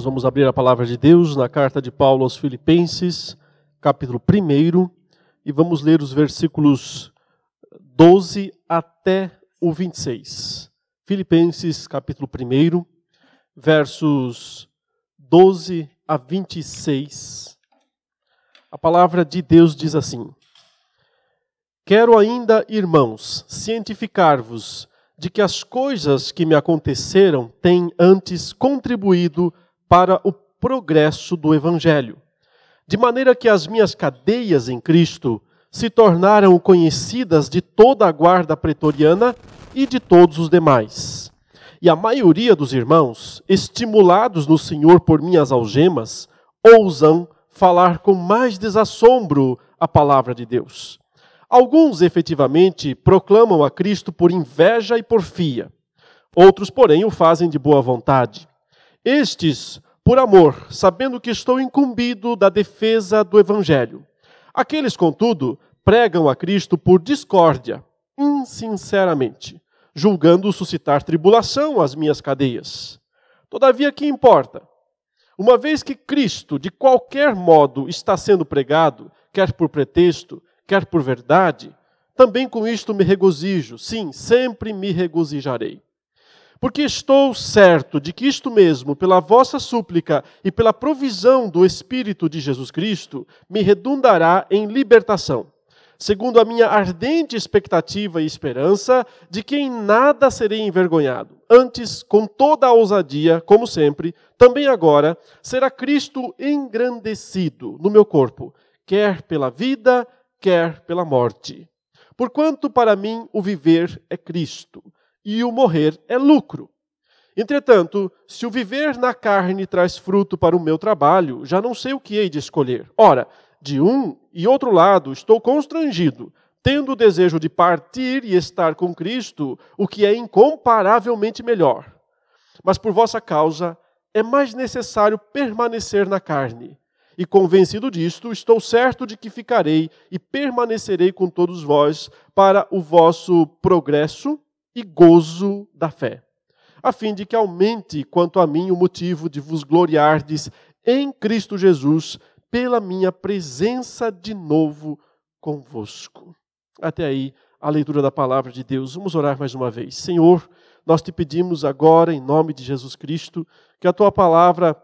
Nós vamos abrir a palavra de Deus na carta de Paulo aos Filipenses, capítulo 1, e vamos ler os versículos 12 até o 26. Filipenses, capítulo 1, versos 12 a 26. A palavra de Deus diz assim: Quero ainda, irmãos, cientificar-vos de que as coisas que me aconteceram têm antes contribuído para o progresso do Evangelho, de maneira que as minhas cadeias em Cristo se tornaram conhecidas de toda a guarda pretoriana e de todos os demais. E a maioria dos irmãos, estimulados no Senhor por minhas algemas, ousam falar com mais desassombro a palavra de Deus. Alguns efetivamente proclamam a Cristo por inveja e porfia. Outros, porém, o fazem de boa vontade. Estes por amor, sabendo que estou incumbido da defesa do Evangelho. Aqueles, contudo, pregam a Cristo por discórdia, insinceramente, julgando suscitar tribulação às minhas cadeias. Todavia, que importa? Uma vez que Cristo, de qualquer modo, está sendo pregado, quer por pretexto, quer por verdade, também com isto me regozijo, sim, sempre me regozijarei. Porque estou certo de que isto mesmo, pela vossa súplica e pela provisão do Espírito de Jesus Cristo, me redundará em libertação, segundo a minha ardente expectativa e esperança de que em nada serei envergonhado. Antes, com toda a ousadia, como sempre, também agora, será Cristo engrandecido no meu corpo, quer pela vida, quer pela morte. Porquanto para mim o viver é Cristo e o morrer é lucro. Entretanto, se o viver na carne traz fruto para o meu trabalho, já não sei o que hei de escolher. Ora, de um e outro lado estou constrangido, tendo o desejo de partir e estar com Cristo, o que é incomparavelmente melhor. Mas por vossa causa é mais necessário permanecer na carne. E convencido disto, estou certo de que ficarei e permanecerei com todos vós para o vosso progresso e gozo da fé, a fim de que aumente quanto a mim o motivo de vos gloriardes em Cristo Jesus pela minha presença de novo convosco. Até aí a leitura da palavra de Deus. Vamos orar mais uma vez. Senhor, nós te pedimos agora, em nome de Jesus Cristo, que a tua palavra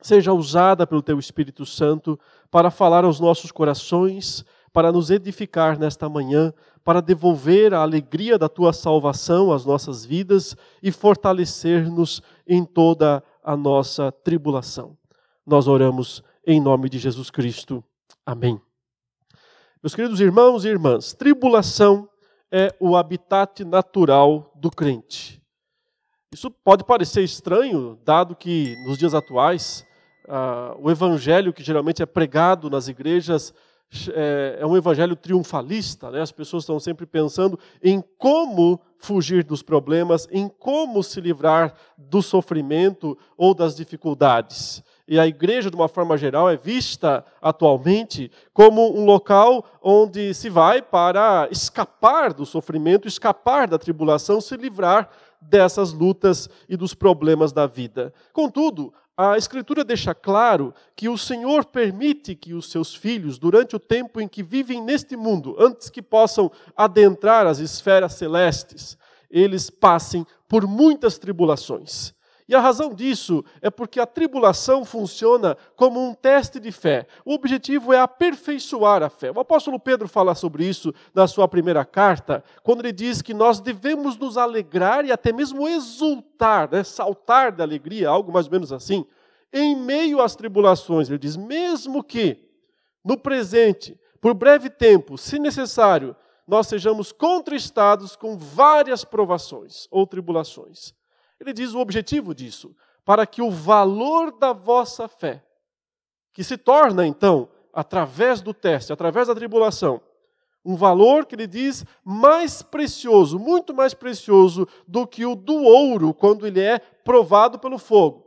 seja usada pelo teu Espírito Santo para falar aos nossos corações, para nos edificar nesta manhã, para devolver a alegria da tua salvação às nossas vidas e fortalecer-nos em toda a nossa tribulação. Nós oramos em nome de Jesus Cristo. Amém. Meus queridos irmãos e irmãs, tribulação é o habitat natural do crente. Isso pode parecer estranho, dado que nos dias atuais ah, o evangelho que geralmente é pregado nas igrejas é, é um evangelho triunfalista, né? as pessoas estão sempre pensando em como fugir dos problemas, em como se livrar do sofrimento ou das dificuldades. E a igreja, de uma forma geral, é vista atualmente como um local onde se vai para escapar do sofrimento, escapar da tribulação, se livrar dessas lutas e dos problemas da vida. Contudo, a Escritura deixa claro que o Senhor permite que os seus filhos, durante o tempo em que vivem neste mundo, antes que possam adentrar as esferas celestes, eles passem por muitas tribulações. E a razão disso é porque a tribulação funciona como um teste de fé. O objetivo é aperfeiçoar a fé. O apóstolo Pedro fala sobre isso na sua primeira carta, quando ele diz que nós devemos nos alegrar e até mesmo exultar, né, saltar de alegria, algo mais ou menos assim, em meio às tribulações. Ele diz: mesmo que no presente, por breve tempo, se necessário, nós sejamos contristados com várias provações ou tribulações ele diz o objetivo disso: para que o valor da vossa fé, que se torna então, através do teste, através da tribulação, um valor que ele diz mais precioso, muito mais precioso do que o do ouro quando ele é provado pelo fogo.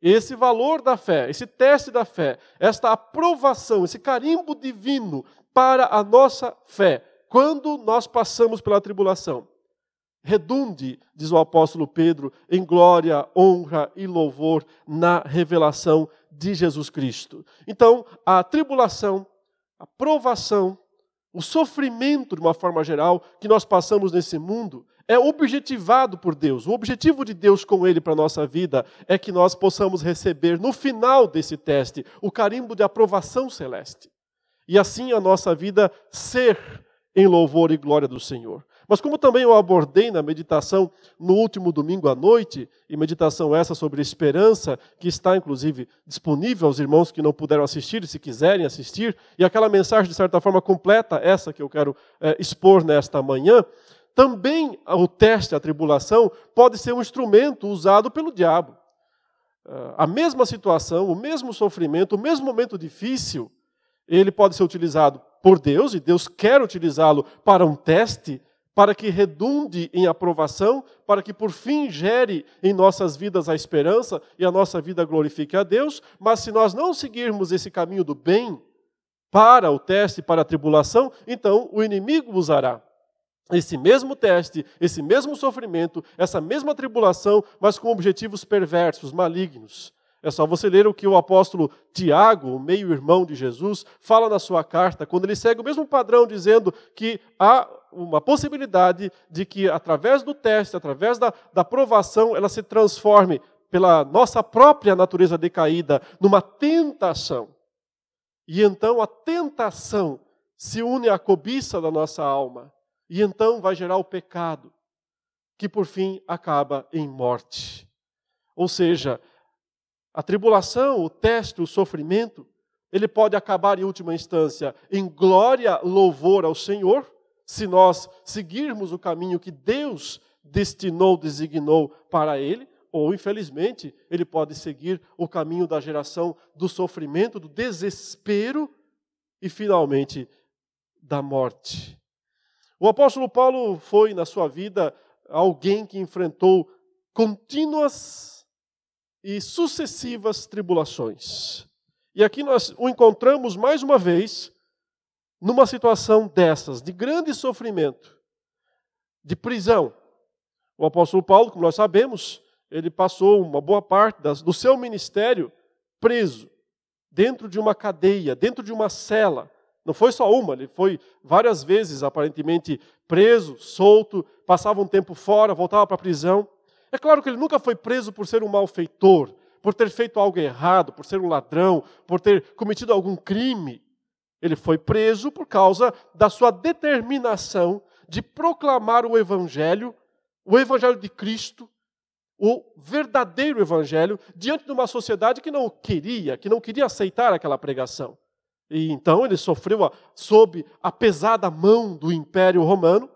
Esse valor da fé, esse teste da fé, esta aprovação, esse carimbo divino para a nossa fé, quando nós passamos pela tribulação redunde, diz o apóstolo Pedro, em glória, honra e louvor na revelação de Jesus Cristo. Então, a tribulação, a provação, o sofrimento, de uma forma geral, que nós passamos nesse mundo, é objetivado por Deus. O objetivo de Deus com ele para a nossa vida é que nós possamos receber, no final desse teste, o carimbo de aprovação celeste. E assim a nossa vida ser em louvor e glória do Senhor. Mas como também eu abordei na meditação no último domingo à noite, e meditação essa sobre esperança, que está inclusive disponível aos irmãos que não puderam assistir e se quiserem assistir, e aquela mensagem de certa forma completa, essa que eu quero é, expor nesta manhã, também o teste, a tribulação, pode ser um instrumento usado pelo diabo. Eh, a mesma situação, o mesmo sofrimento, o mesmo momento difícil, ele pode ser utilizado por Deus e Deus quer utilizá-lo para um teste, para que redunde em aprovação, para que por fim gere em nossas vidas a esperança e a nossa vida glorifique a Deus, mas se nós não seguirmos esse caminho do bem para o teste, para a tribulação, então o inimigo usará esse mesmo teste, esse mesmo sofrimento, essa mesma tribulação, mas com objetivos perversos, malignos. É só você ler o que o apóstolo Tiago, o meio-irmão de Jesus, fala na sua carta, quando ele segue o mesmo padrão, dizendo que há uma possibilidade de que, através do teste, através da, da provação, ela se transforme, pela nossa própria natureza decaída, numa tentação. E então a tentação se une à cobiça da nossa alma, e então vai gerar o pecado, que por fim acaba em morte. Ou seja, a tribulação, o teste, o sofrimento, ele pode acabar em última instância em glória, louvor ao Senhor, se nós seguirmos o caminho que Deus destinou, designou para ele, ou infelizmente, ele pode seguir o caminho da geração do sofrimento, do desespero e finalmente da morte. O apóstolo Paulo foi na sua vida alguém que enfrentou contínuas e sucessivas tribulações. E aqui nós o encontramos mais uma vez numa situação dessas, de grande sofrimento, de prisão. O apóstolo Paulo, como nós sabemos, ele passou uma boa parte do seu ministério preso, dentro de uma cadeia, dentro de uma cela. Não foi só uma, ele foi várias vezes aparentemente preso, solto, passava um tempo fora, voltava para a prisão. É claro que ele nunca foi preso por ser um malfeitor, por ter feito algo errado, por ser um ladrão, por ter cometido algum crime. Ele foi preso por causa da sua determinação de proclamar o Evangelho, o Evangelho de Cristo, o verdadeiro Evangelho, diante de uma sociedade que não queria, que não queria aceitar aquela pregação. E então ele sofreu a, sob a pesada mão do Império Romano,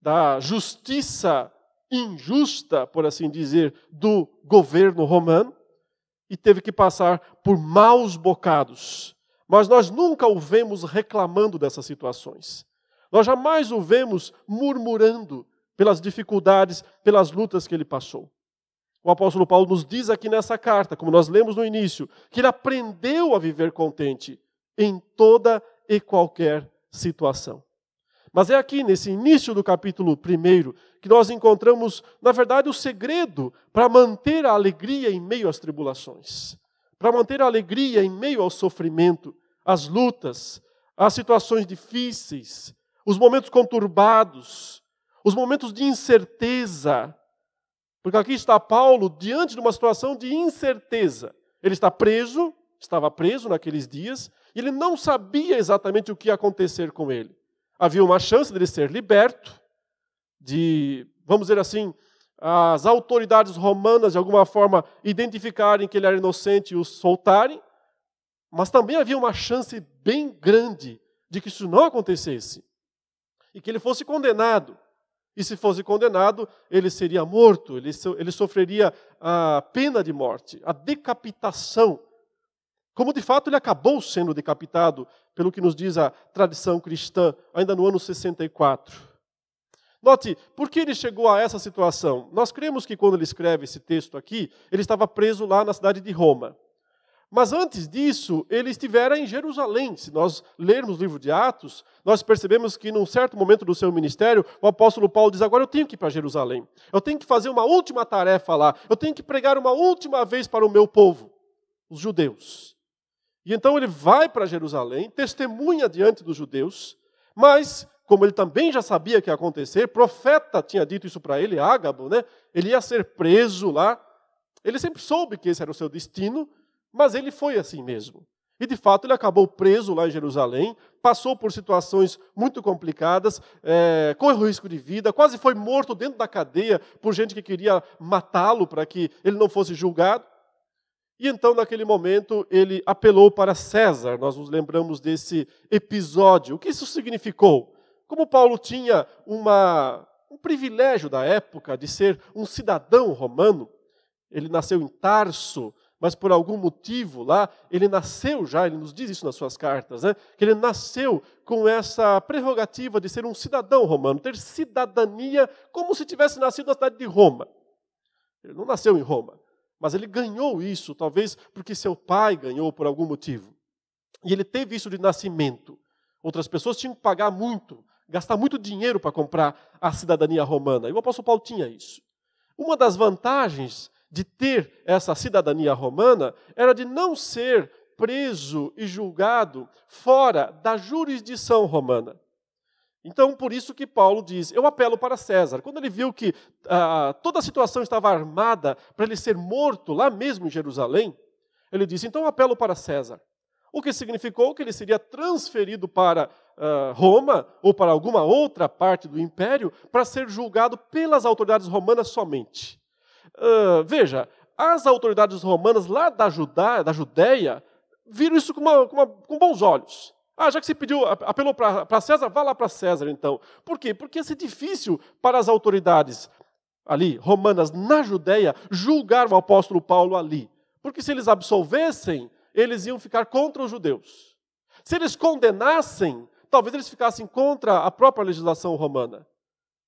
da justiça injusta, por assim dizer, do governo romano e teve que passar por maus bocados. Mas nós nunca o vemos reclamando dessas situações. Nós jamais o vemos murmurando pelas dificuldades, pelas lutas que ele passou. O apóstolo Paulo nos diz aqui nessa carta, como nós lemos no início, que ele aprendeu a viver contente em toda e qualquer situação. Mas é aqui, nesse início do capítulo 1, que nós encontramos, na verdade, o segredo para manter a alegria em meio às tribulações, para manter a alegria em meio ao sofrimento, às lutas, às situações difíceis, os momentos conturbados, os momentos de incerteza. Porque aqui está Paulo diante de uma situação de incerteza. Ele está preso, estava preso naqueles dias, e ele não sabia exatamente o que ia acontecer com ele havia uma chance dele ser liberto, de, vamos dizer assim, as autoridades romanas, de alguma forma, identificarem que ele era inocente e o soltarem, mas também havia uma chance bem grande de que isso não acontecesse e que ele fosse condenado. E se fosse condenado, ele seria morto, ele, so, ele sofreria a pena de morte, a decapitação. Como de fato ele acabou sendo decapitado pelo que nos diz a tradição cristã, ainda no ano 64. Note, por que ele chegou a essa situação? Nós cremos que quando ele escreve esse texto aqui, ele estava preso lá na cidade de Roma. Mas antes disso, ele estivera em Jerusalém. Se nós lermos o livro de Atos, nós percebemos que, num certo momento do seu ministério, o apóstolo Paulo diz: Agora eu tenho que ir para Jerusalém. Eu tenho que fazer uma última tarefa lá. Eu tenho que pregar uma última vez para o meu povo, os judeus. E então ele vai para Jerusalém, testemunha diante dos judeus, mas, como ele também já sabia que ia acontecer, profeta tinha dito isso para ele, Ágabo, né? Ele ia ser preso lá. Ele sempre soube que esse era o seu destino, mas ele foi assim mesmo. E de fato ele acabou preso lá em Jerusalém, passou por situações muito complicadas, é, correu risco de vida, quase foi morto dentro da cadeia por gente que queria matá-lo para que ele não fosse julgado. E então, naquele momento, ele apelou para César. Nós nos lembramos desse episódio. O que isso significou? Como Paulo tinha uma, um privilégio da época de ser um cidadão romano, ele nasceu em Tarso, mas por algum motivo lá, ele nasceu já, ele nos diz isso nas suas cartas, né? que ele nasceu com essa prerrogativa de ser um cidadão romano, ter cidadania como se tivesse nascido na cidade de Roma. Ele não nasceu em Roma, mas ele ganhou isso, talvez porque seu pai ganhou por algum motivo. E ele teve isso de nascimento. Outras pessoas tinham que pagar muito, gastar muito dinheiro para comprar a cidadania romana. E o apóstolo Paulo tinha isso. Uma das vantagens de ter essa cidadania romana era de não ser preso e julgado fora da jurisdição romana. Então, por isso que Paulo diz: Eu apelo para César. Quando ele viu que ah, toda a situação estava armada para ele ser morto lá mesmo em Jerusalém, ele disse: Então, eu apelo para César. O que significou que ele seria transferido para ah, Roma ou para alguma outra parte do império para ser julgado pelas autoridades romanas somente. Ah, veja, as autoridades romanas lá da, Judá, da Judéia viram isso com, uma, com, uma, com bons olhos. Ah, já que você pediu, apelou para César, vá lá para César então. Por quê? Porque ia ser difícil para as autoridades ali, romanas, na Judéia, julgar o apóstolo Paulo ali. Porque se eles absolvessem, eles iam ficar contra os judeus. Se eles condenassem, talvez eles ficassem contra a própria legislação romana.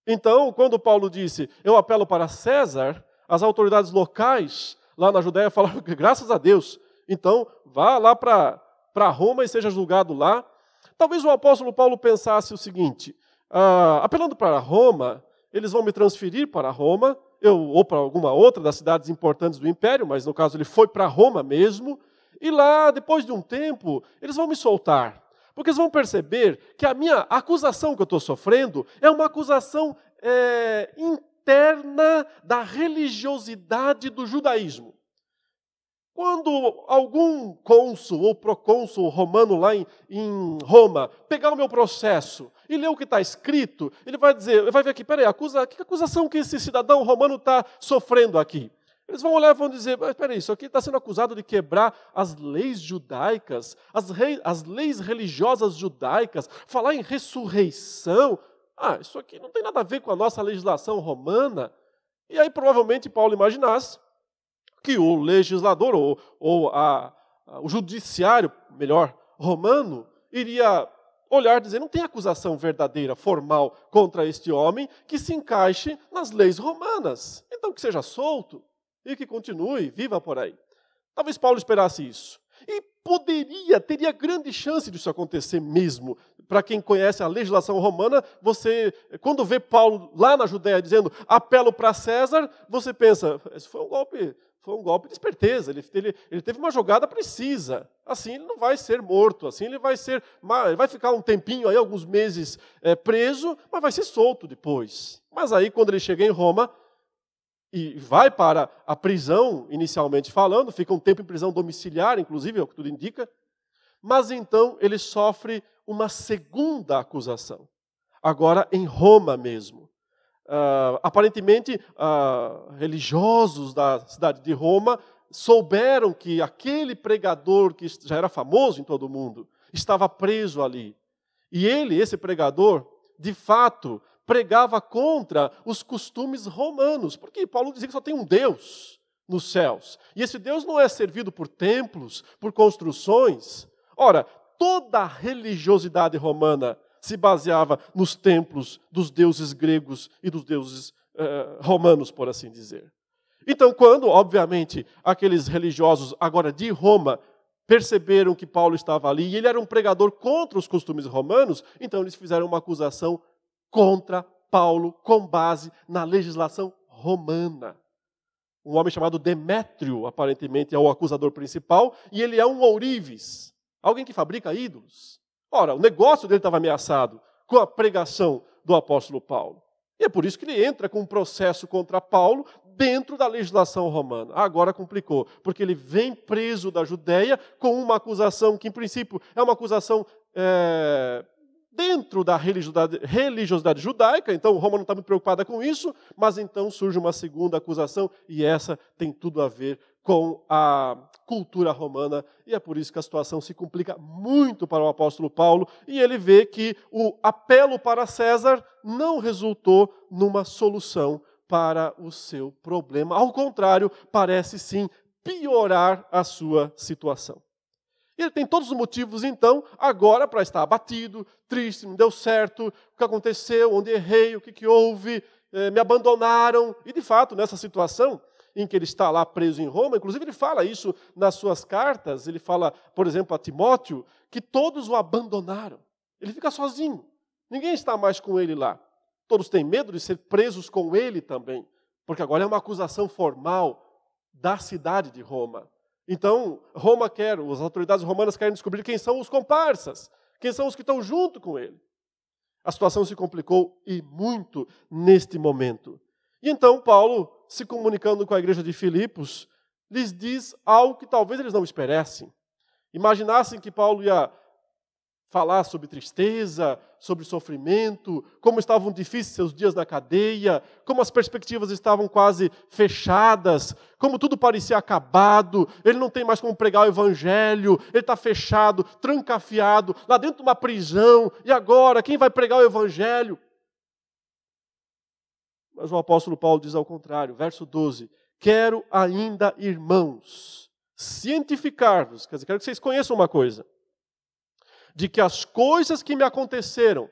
Então, quando Paulo disse, eu apelo para César, as autoridades locais lá na Judéia falaram, graças a Deus, então vá lá para para Roma e seja julgado lá. Talvez o apóstolo Paulo pensasse o seguinte: ah, apelando para Roma, eles vão me transferir para Roma, eu, ou para alguma outra das cidades importantes do império, mas no caso ele foi para Roma mesmo, e lá, depois de um tempo, eles vão me soltar. Porque eles vão perceber que a minha acusação que eu estou sofrendo é uma acusação é, interna da religiosidade do judaísmo. Quando algum cônsul ou procônsul romano lá em, em, Roma pegar o meu processo e ler o que está escrito, ele vai dizer, ele vai ver aqui, peraí, acusa, que acusação que esse cidadão romano está sofrendo aqui? Eles vão olhar e vão dizer: peraí, isso aqui está sendo acusado de quebrar as leis judaicas, as, rei, as, leis religiosas judaicas, falar em ressurreição. Ah, isso aqui não tem nada a ver com a nossa legislação romana. E aí provavelmente Paulo imaginasse que o legislador ou, ou a, a, o judiciário, melhor, romano, iria olhar e dizer: não tem acusação verdadeira, formal, contra este homem que se encaixe nas leis romanas. Então que seja solto e que continue, viva por aí. Talvez Paulo esperasse isso. E poderia, teria grande chance disso acontecer mesmo. Para quem conhece a legislação romana, você, quando vê Paulo lá na Judéia dizendo apelo para César, você pensa, isso foi um golpe foi um golpe de esperteza. Ele, ele, ele, teve uma jogada precisa. Assim ele não vai ser morto, assim ele vai ser. Ele vai ficar um tempinho aí, alguns meses é, preso, mas vai ser solto depois. Mas aí, quando ele chega em Roma e vai para a prisão, inicialmente falando, fica um tempo em prisão domiciliar, inclusive, é o que tudo indica. Mas então ele sofre uma segunda acusação. Agora em Roma mesmo uh, aparentemente uh, religiosos da cidade de Roma souberam que aquele pregador que já era famoso em todo o mundo estava preso ali. E ele, esse pregador, de fato, pregava contra os costumes romanos, porque Paulo dizia que só tem um Deus nos céus. E esse Deus não é servido por templos, por construções. Ora, toda a religiosidade romana se baseava nos templos dos deuses gregos e dos deuses eh, romanos, por assim dizer. Então, quando, obviamente, aqueles religiosos agora de Roma perceberam que Paulo estava ali e ele era um pregador contra os costumes romanos, então eles fizeram uma acusação contra Paulo com base na legislação romana. Um homem chamado Demétrio, aparentemente, é o acusador principal, e ele é um ourives, alguém que fabrica ídolos. Ora, o negócio dele estava ameaçado com a pregação do apóstolo Paulo. E é por isso que ele entra com um processo contra Paulo dentro da legislação romana. Agora complicou, porque ele vem preso da Judéia com uma acusação que, em princípio, é uma acusação é, dentro da religiosidade, religiosidade judaica, então Roma não está muito preocupada com isso, mas então surge uma segunda acusação, e essa tem tudo a ver com a cultura romana, e é por isso que a situação se complica muito para o apóstolo Paulo, e ele vê que o apelo para César não resultou numa solução para o seu problema. Ao contrário, parece sim piorar a sua situação. Ele tem todos os motivos, então, agora para estar abatido, triste, não deu certo, o que aconteceu, onde errei, o que, que houve, eh, me abandonaram. E, de fato, nessa situação, em que ele está lá preso em Roma. Inclusive, ele fala isso nas suas cartas. Ele fala, por exemplo, a Timóteo, que todos o abandonaram. Ele fica sozinho. Ninguém está mais com ele lá. Todos têm medo de ser presos com ele também, porque agora é uma acusação formal da cidade de Roma. Então, Roma quer, as autoridades romanas querem descobrir quem são os comparsas, quem são os que estão junto com ele. A situação se complicou e muito neste momento. E então Paulo se comunicando com a igreja de Filipos, lhes diz algo que talvez eles não esperassem. Imaginassem que Paulo ia falar sobre tristeza, sobre sofrimento, como estavam difíceis seus dias na cadeia, como as perspectivas estavam quase fechadas, como tudo parecia acabado, ele não tem mais como pregar o evangelho, ele está fechado, trancafiado, lá dentro de uma prisão, e agora, quem vai pregar o evangelho? Mas o apóstolo Paulo diz ao contrário, verso 12: Quero ainda, irmãos, cientificar-vos, quer dizer, quero que vocês conheçam uma coisa, de que as coisas que me aconteceram,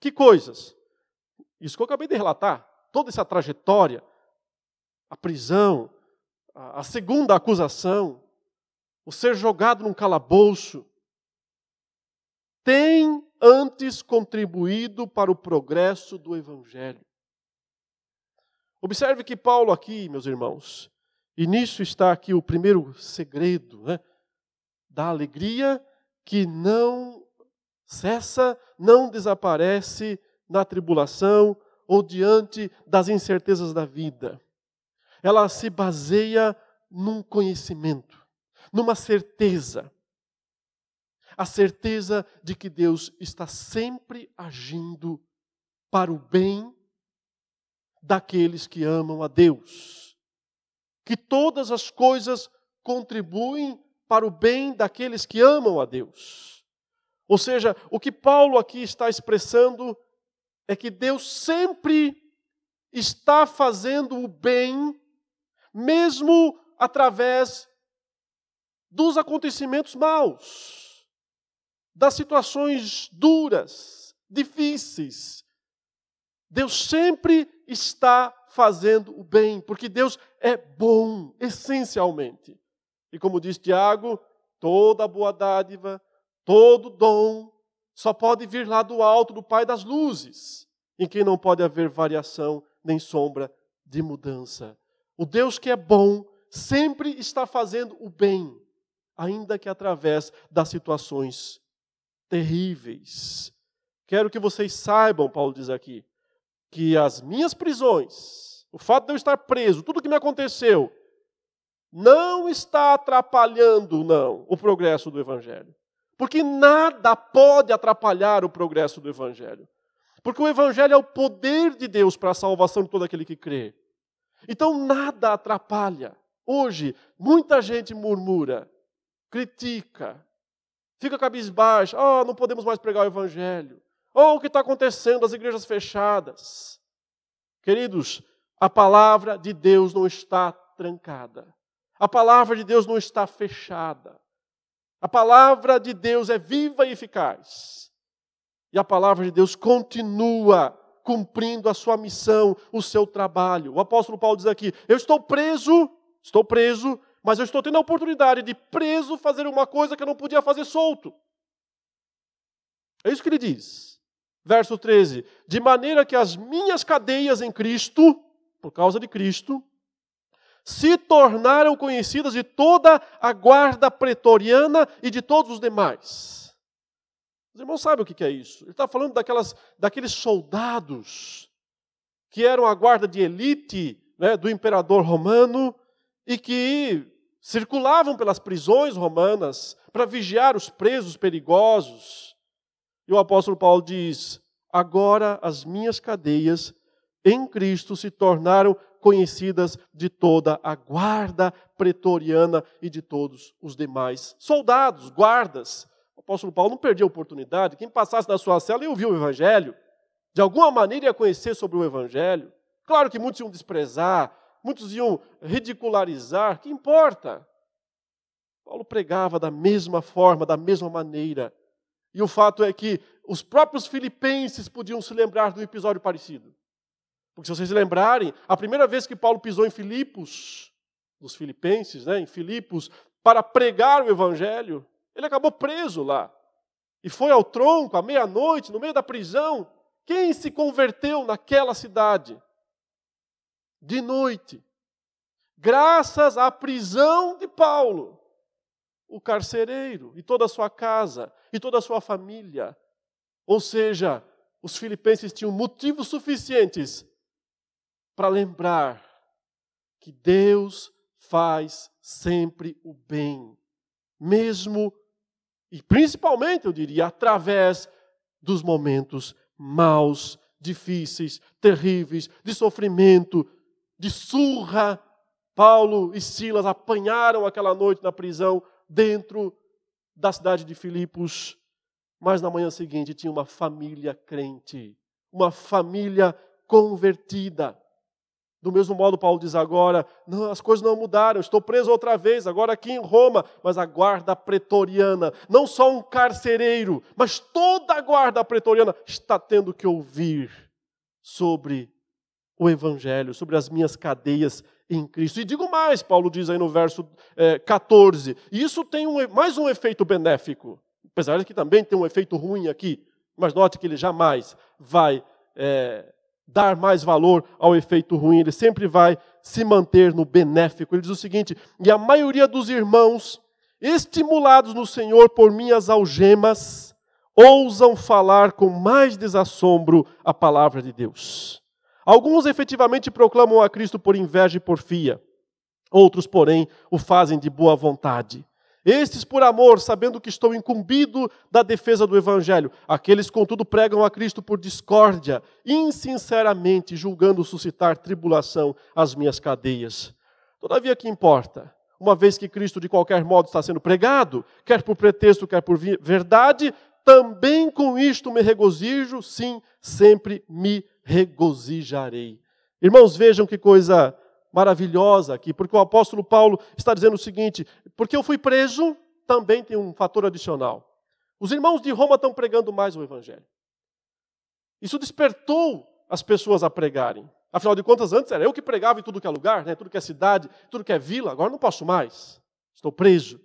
que coisas? Isso que eu acabei de relatar, toda essa trajetória, a prisão, a segunda acusação, o ser jogado num calabouço, tem antes contribuído para o progresso do Evangelho. Observe que Paulo aqui, meus irmãos, e nisso está aqui o primeiro segredo né, da alegria que não cessa, não desaparece na tribulação ou diante das incertezas da vida. Ela se baseia num conhecimento, numa certeza. A certeza de que Deus está sempre agindo para o bem daqueles que amam a Deus. Que todas as coisas contribuem para o bem daqueles que amam a Deus. Ou seja, o que Paulo aqui está expressando é que Deus sempre está fazendo o bem, mesmo através dos acontecimentos maus, das situações duras, difíceis. Deus sempre está fazendo o bem, porque Deus é bom, essencialmente. E como diz Tiago, toda boa dádiva, todo dom, só pode vir lá do alto, do Pai das luzes, em quem não pode haver variação nem sombra de mudança. O Deus que é bom sempre está fazendo o bem, ainda que através das situações terríveis. Quero que vocês saibam, Paulo diz aqui, que as minhas prisões, o fato de eu estar preso, tudo que me aconteceu, não está atrapalhando, não, o progresso do Evangelho. Porque nada pode atrapalhar o progresso do Evangelho. Porque o Evangelho é o poder de Deus para a salvação de todo aquele que crê. Então nada atrapalha. Hoje, muita gente murmura, critica, fica cabisbaixa, ah, oh, não podemos mais pregar o Evangelho. Ou o que está acontecendo, as igrejas fechadas. Queridos, a palavra de Deus não está trancada. A palavra de Deus não está fechada. A palavra de Deus é viva e eficaz. E a palavra de Deus continua cumprindo a sua missão, o seu trabalho. O apóstolo Paulo diz aqui: Eu estou preso, estou preso, mas eu estou tendo a oportunidade de preso fazer uma coisa que eu não podia fazer solto. É isso que ele diz. Verso 13: De maneira que as minhas cadeias em Cristo, por causa de Cristo, se tornaram conhecidas de toda a guarda pretoriana e de todos os demais. Os irmãos sabem o que é isso. Ele está falando daquelas, daqueles soldados que eram a guarda de elite né, do imperador romano e que circulavam pelas prisões romanas para vigiar os presos perigosos e o apóstolo Paulo diz: Agora as minhas cadeias em Cristo se tornaram conhecidas de toda a guarda pretoriana e de todos os demais soldados, guardas. O apóstolo Paulo não perdia a oportunidade. Quem passasse na sua cela e ouvia o evangelho, de alguma maneira ia conhecer sobre o evangelho. Claro que muitos iam desprezar, muitos iam ridicularizar, que importa? Paulo pregava da mesma forma, da mesma maneira. E o fato é que os próprios filipenses podiam se lembrar de um episódio parecido. Porque se vocês lembrarem, a primeira vez que Paulo pisou em Filipos, nos filipenses, né, em Filipos, para pregar o evangelho, ele acabou preso lá. E foi ao tronco à meia-noite, no meio da prisão. Quem se converteu naquela cidade? De noite. Graças à prisão de Paulo o carcereiro e toda a sua casa e toda a sua família. Ou seja, os filipenses tinham motivos suficientes para lembrar que Deus faz sempre o bem, mesmo e principalmente, eu diria, através dos momentos maus, difíceis, terríveis, de sofrimento, de surra. Paulo e Silas apanharam aquela noite na prisão dentro da cidade de Filipos, mas na manhã seguinte tinha uma família crente, uma família convertida. Do mesmo modo, Paulo diz agora: não, as coisas não mudaram, estou preso outra vez, agora aqui em Roma, mas a guarda pretoriana, não só um carcereiro, mas toda a guarda pretoriana está tendo que ouvir sobre o Evangelho, sobre as minhas cadeias em Cristo. E digo mais, Paulo diz aí no verso é, 14: isso tem um, mais um efeito benéfico, apesar de que também tem um efeito ruim aqui, mas note que ele jamais vai é, dar mais valor ao efeito ruim, ele sempre vai se manter no benéfico. Ele diz o seguinte: e a maioria dos irmãos, estimulados no Senhor por minhas algemas, ousam falar com mais desassombro a palavra de Deus. Alguns efetivamente proclamam a Cristo por inveja e porfia, outros, porém, o fazem de boa vontade. Estes por amor, sabendo que estou incumbido da defesa do Evangelho. Aqueles, contudo, pregam a Cristo por discórdia, insinceramente julgando suscitar tribulação às minhas cadeias. Todavia, que importa? Uma vez que Cristo, de qualquer modo, está sendo pregado, quer por pretexto, quer por verdade, também com isto me regozijo, sim, sempre me regozijarei. Irmãos, vejam que coisa maravilhosa aqui, porque o apóstolo Paulo está dizendo o seguinte: porque eu fui preso, também tem um fator adicional. Os irmãos de Roma estão pregando mais o evangelho. Isso despertou as pessoas a pregarem. Afinal de contas, antes era eu que pregava em tudo que é lugar, né? tudo que é cidade, tudo que é vila, agora não posso mais. Estou preso.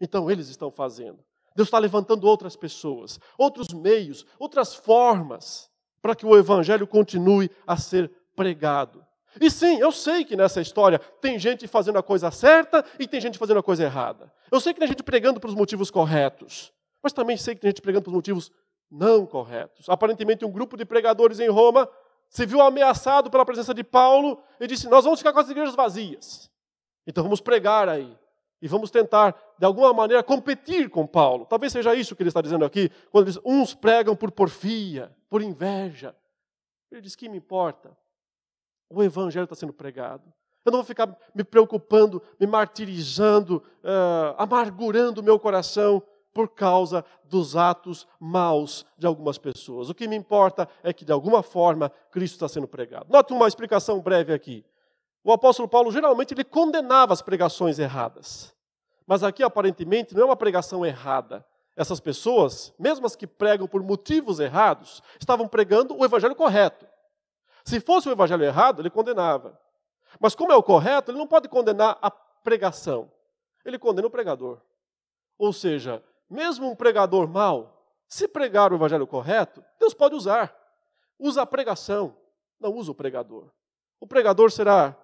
Então eles estão fazendo. Deus está levantando outras pessoas, outros meios, outras formas para que o evangelho continue a ser pregado. E sim, eu sei que nessa história tem gente fazendo a coisa certa e tem gente fazendo a coisa errada. Eu sei que tem gente pregando para os motivos corretos, mas também sei que tem gente pregando para os motivos não corretos. Aparentemente, um grupo de pregadores em Roma se viu ameaçado pela presença de Paulo e disse: Nós vamos ficar com as igrejas vazias, então vamos pregar aí. E vamos tentar, de alguma maneira, competir com Paulo. Talvez seja isso que ele está dizendo aqui, quando diz: uns pregam por porfia, por inveja. Ele diz: que me importa? O evangelho está sendo pregado. Eu não vou ficar me preocupando, me martirizando, uh, amargurando o meu coração por causa dos atos maus de algumas pessoas. O que me importa é que, de alguma forma, Cristo está sendo pregado. Note uma explicação breve aqui. O apóstolo Paulo geralmente ele condenava as pregações erradas. Mas aqui aparentemente não é uma pregação errada. Essas pessoas, mesmo as que pregam por motivos errados, estavam pregando o evangelho correto. Se fosse o evangelho errado, ele condenava. Mas como é o correto, ele não pode condenar a pregação. Ele condena o pregador. Ou seja, mesmo um pregador mau, se pregar o evangelho correto, Deus pode usar. Usa a pregação, não usa o pregador. O pregador será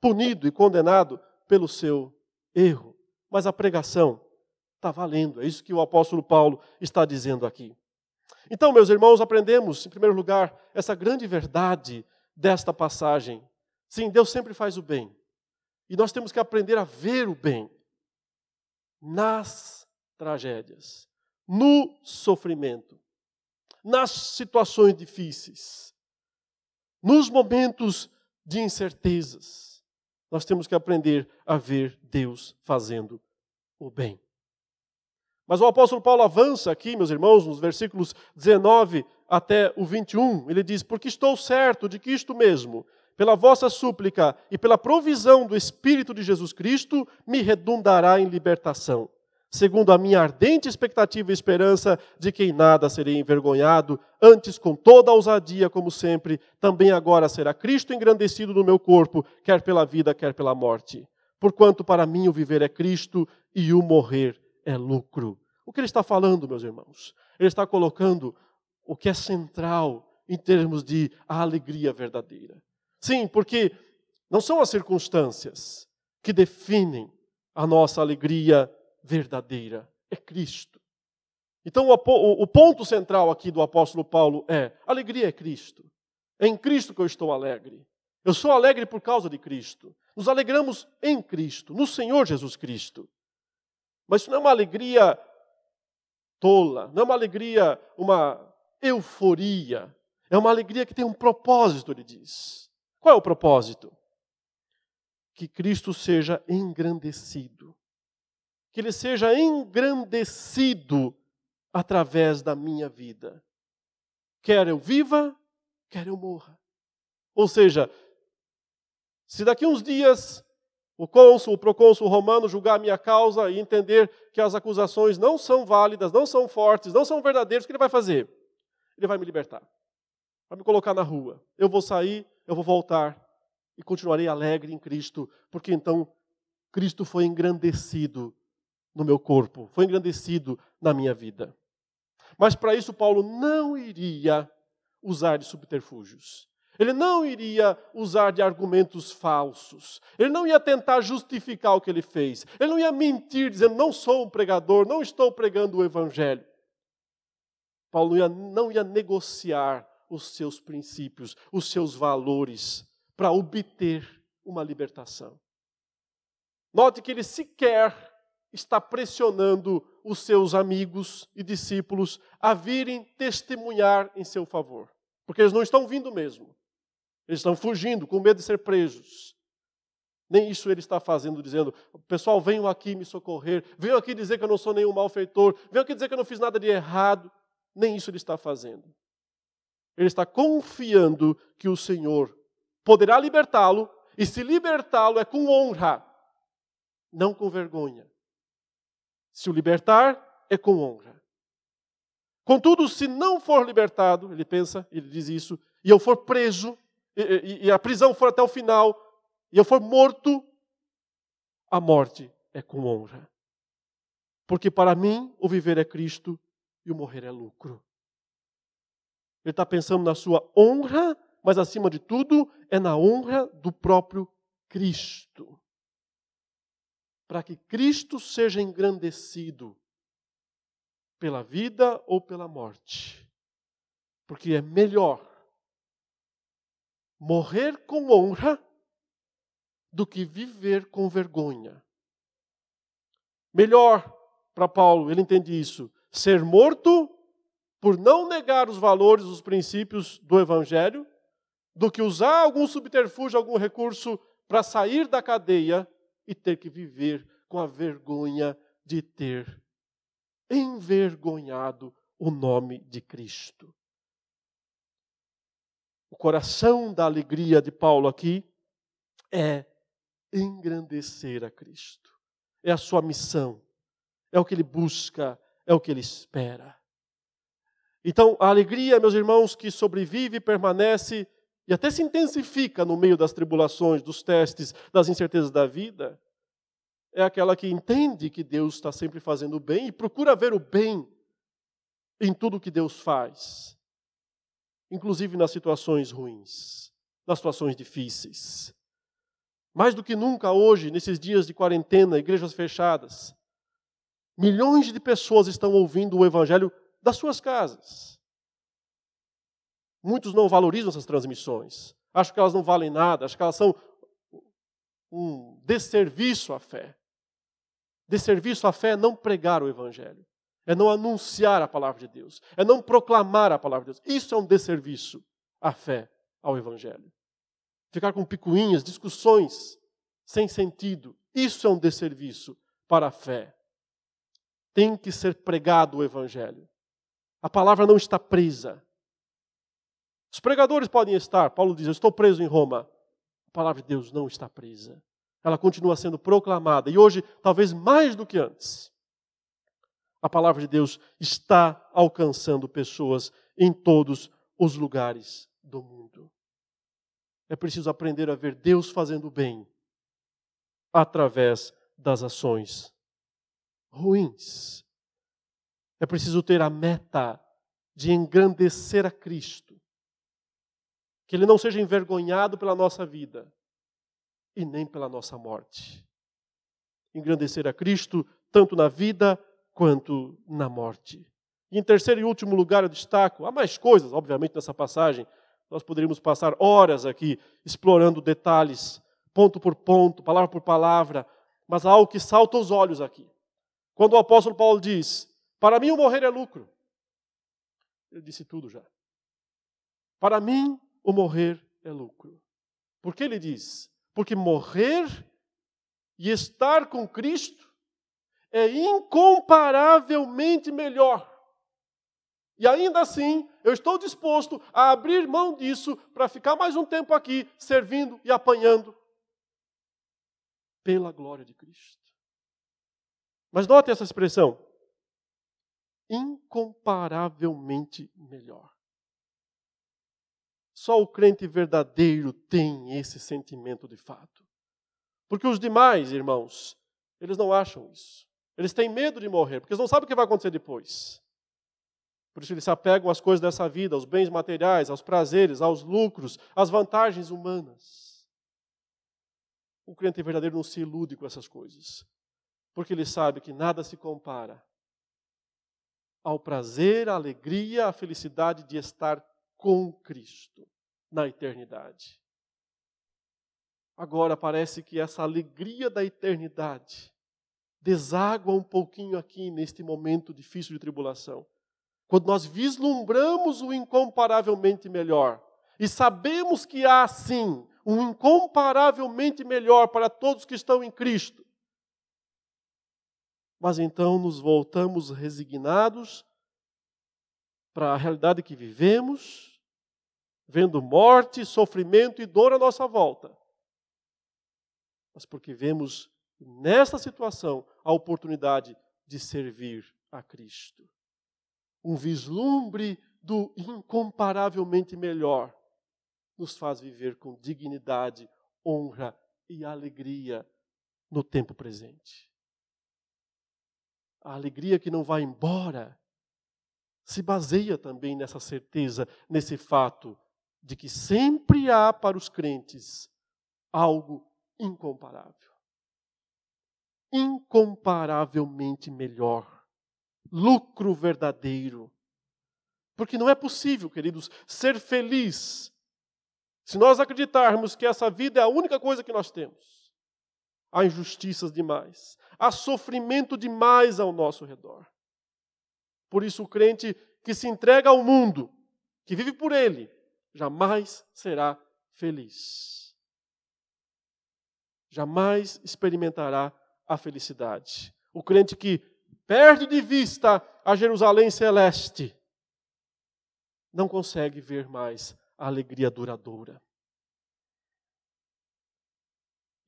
punido e condenado pelo seu erro. Mas a pregação está valendo, é isso que o apóstolo Paulo está dizendo aqui. Então, meus irmãos, aprendemos, em primeiro lugar, essa grande verdade desta passagem. Sim, Deus sempre faz o bem. E nós temos que aprender a ver o bem nas tragédias, no sofrimento, nas situações difíceis, nos momentos de incertezas. Nós temos que aprender a ver Deus fazendo o bem. Mas o apóstolo Paulo avança aqui, meus irmãos, nos versículos 19 até o 21. Ele diz: Porque estou certo de que isto mesmo, pela vossa súplica e pela provisão do Espírito de Jesus Cristo, me redundará em libertação segundo a minha ardente expectativa e esperança, de que em nada serei envergonhado, antes com toda a ousadia, como sempre, também agora será Cristo engrandecido no meu corpo, quer pela vida, quer pela morte. Porquanto para mim o viver é Cristo e o morrer é lucro. O que ele está falando, meus irmãos? Ele está colocando o que é central em termos de a alegria verdadeira. Sim, porque não são as circunstâncias que definem a nossa alegria verdadeira é Cristo. Então, o, ponto central aqui do apóstolo Paulo é: alegria é Cristo. É em Cristo que eu estou alegre. Eu sou alegre por causa de Cristo. Nos alegramos em Cristo, no Senhor Jesus Cristo. Mas isso não é uma alegria tola, não é uma alegria, uma euforia. É uma alegria que tem um propósito, ele diz. Qual é o propósito? Que Cristo seja engrandecido que ele seja engrandecido através da minha vida. Quer eu viva, quer eu morra. Ou seja, se daqui uns dias o cônsul, o procônsul romano julgar a minha causa e entender que as acusações não são válidas, não são fortes, não são verdadeiras, o que ele vai fazer? Ele vai me libertar. Vai me colocar na rua. Eu vou sair, eu vou voltar e continuarei alegre em Cristo, porque então Cristo foi engrandecido no meu corpo, foi engrandecido na minha vida. Mas para isso, Paulo não iria usar de subterfúgios. Ele não iria usar de argumentos falsos. Ele não ia tentar justificar o que ele fez. Ele não ia mentir, dizendo: Não sou um pregador, não estou pregando o evangelho. Paulo não ia, não ia negociar os seus princípios, os seus valores, para obter uma libertação. Note que ele sequer está pressionando os seus amigos e discípulos a virem testemunhar em seu favor. Porque eles não estão vindo mesmo. Eles estão fugindo, com medo de ser presos. Nem isso ele está fazendo, dizendo: pessoal, venham aqui me socorrer, venham aqui dizer que eu não sou nenhum malfeitor, venham aqui dizer que eu não fiz nada de errado. Nem isso ele está fazendo. Ele está confiando que o Senhor poderá libertá-lo, e se libertá-lo é com honra, não com vergonha. Se o libertar, é com honra. Contudo, se não for libertado, ele pensa, ele diz isso, e eu for preso, e, e, e a prisão for até o final, e eu for morto, a morte é com honra. Porque para mim, o viver é Cristo e o morrer é lucro. Ele está pensando na sua honra, mas acima de tudo, é na honra do próprio Cristo para que Cristo seja engrandecido pela vida ou pela morte. Porque é melhor morrer com honra do que viver com vergonha. Melhor para Paulo, ele entende isso, ser morto por não negar os valores, os princípios do evangelho, do que usar algum subterfúgio, algum recurso para sair da cadeia e ter que viver com a vergonha de ter envergonhado o nome de Cristo. O coração da alegria de Paulo aqui é engrandecer a Cristo. É a sua missão. É o que ele busca, é o que ele espera. Então, a alegria, meus irmãos, que sobrevive e permanece e até se intensifica no meio das tribulações, dos testes, das incertezas da vida, é aquela que entende que Deus está sempre fazendo o bem e procura ver o bem em tudo que Deus faz, inclusive nas situações ruins, nas situações difíceis. Mais do que nunca hoje, nesses dias de quarentena, igrejas fechadas, milhões de pessoas estão ouvindo o Evangelho das suas casas. Muitos não valorizam essas transmissões. Acham que elas não valem nada, acham que elas são um desserviço à fé. Desserviço à fé é não pregar o Evangelho, é não anunciar a palavra de Deus, é não proclamar a palavra de Deus. Isso é um desserviço à fé, ao Evangelho. Ficar com picuinhas, discussões sem sentido, isso é um desserviço para a fé. Tem que ser pregado o Evangelho. A palavra não está presa, os pregadores podem estar, Paulo diz, eu estou preso em Roma. A palavra de Deus não está presa. Ela continua sendo proclamada e hoje, talvez mais do que antes, a palavra de Deus está alcançando pessoas em todos os lugares do mundo. É preciso aprender a ver Deus fazendo bem através das ações ruins. É preciso ter a meta de engrandecer a Cristo que ele não seja envergonhado pela nossa vida e nem pela nossa morte. Engrandecer a Cristo tanto na vida quanto na morte. E em terceiro e último lugar, eu destaco, há mais coisas, obviamente, nessa passagem. Nós poderíamos passar horas aqui explorando detalhes, ponto por ponto, palavra por palavra, mas há algo que salta os olhos aqui. Quando o apóstolo Paulo diz: Para mim o morrer é lucro. Ele disse tudo já. Para mim o morrer é lucro. Por que ele diz? Porque morrer e estar com Cristo é incomparavelmente melhor. E ainda assim, eu estou disposto a abrir mão disso para ficar mais um tempo aqui servindo e apanhando pela glória de Cristo. Mas note essa expressão: incomparavelmente melhor. Só o crente verdadeiro tem esse sentimento de fato. Porque os demais, irmãos, eles não acham isso. Eles têm medo de morrer, porque eles não sabem o que vai acontecer depois. Por isso eles se apegam às coisas dessa vida, aos bens materiais, aos prazeres, aos lucros, às vantagens humanas. O crente verdadeiro não se ilude com essas coisas, porque ele sabe que nada se compara ao prazer, à alegria, à felicidade de estar com Cristo na eternidade. Agora parece que essa alegria da eternidade deságua um pouquinho aqui neste momento difícil de tribulação. Quando nós vislumbramos o incomparavelmente melhor e sabemos que há sim um incomparavelmente melhor para todos que estão em Cristo. Mas então nos voltamos resignados para a realidade que vivemos vendo morte, sofrimento e dor à nossa volta, mas porque vemos nessa situação a oportunidade de servir a Cristo. Um vislumbre do incomparavelmente melhor nos faz viver com dignidade, honra e alegria no tempo presente. A alegria que não vai embora se baseia também nessa certeza, nesse fato de que sempre há para os crentes algo incomparável. Incomparavelmente melhor. Lucro verdadeiro. Porque não é possível, queridos, ser feliz se nós acreditarmos que essa vida é a única coisa que nós temos. Há injustiças demais, há sofrimento demais ao nosso redor. Por isso, o crente que se entrega ao mundo, que vive por ele, jamais será feliz. Jamais experimentará a felicidade. O crente que perde de vista a Jerusalém celeste não consegue ver mais a alegria duradoura.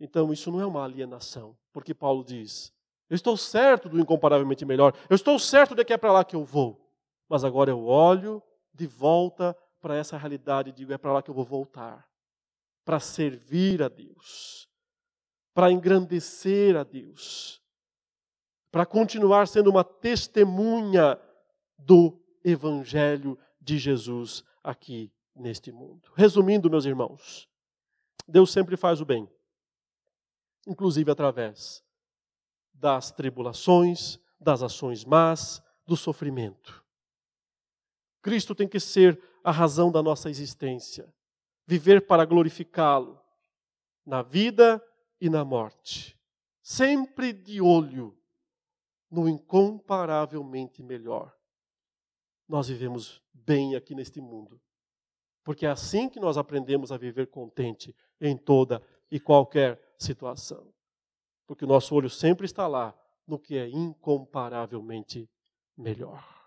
Então, isso não é uma alienação, porque Paulo diz: Eu estou certo do incomparavelmente melhor, eu estou certo de que é para lá que eu vou, mas agora eu olho de volta para essa realidade e digo: é para lá que eu vou voltar, para servir a Deus, para engrandecer a Deus, para continuar sendo uma testemunha do Evangelho de Jesus aqui neste mundo. Resumindo, meus irmãos, Deus sempre faz o bem, inclusive através das tribulações, das ações más, do sofrimento. Cristo tem que ser a razão da nossa existência. Viver para glorificá-lo na vida e na morte. Sempre de olho no incomparavelmente melhor. Nós vivemos bem aqui neste mundo, porque é assim que nós aprendemos a viver contente em toda e qualquer situação. Porque o nosso olho sempre está lá no que é incomparavelmente melhor.